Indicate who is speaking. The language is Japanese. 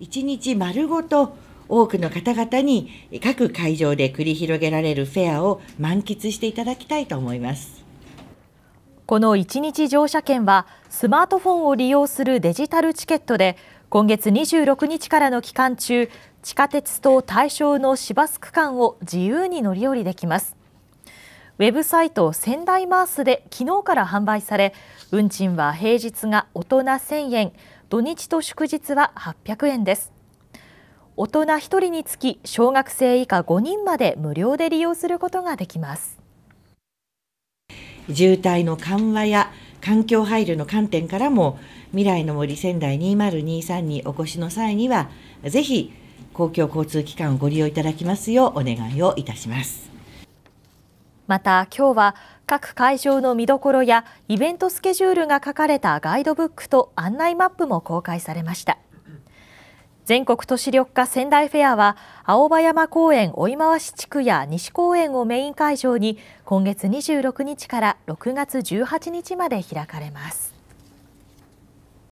Speaker 1: 1日丸ごと多くの方々に各会場で繰り広げられるフェアを満喫していただきたいと思います
Speaker 2: この1日乗車券はスマートフォンを利用するデジタルチケットで今月26日からの期間中地下鉄と対象の市バス区間を自由に乗り降りできますウェブサイト仙台マースで昨日から販売され運賃は平日が大人1000円土日と祝日は800円です大人1人につき小学生以下5人まで無料で利用することができます
Speaker 1: 渋滞の
Speaker 2: 緩和や
Speaker 1: 環境配慮の観点からも未来の森仙台2023にお越しの際にはぜひ公共交通機関をご利用いただきますようお願いをいたします。
Speaker 2: また今日は各会場の見どころやイベントスケジュールが書かれたガイドブックと案内マップも公開されました全国都市緑化仙台フェアは青葉山公園追い回し地区や西公園をメイン会場に今月26日から6月18日まで開かれます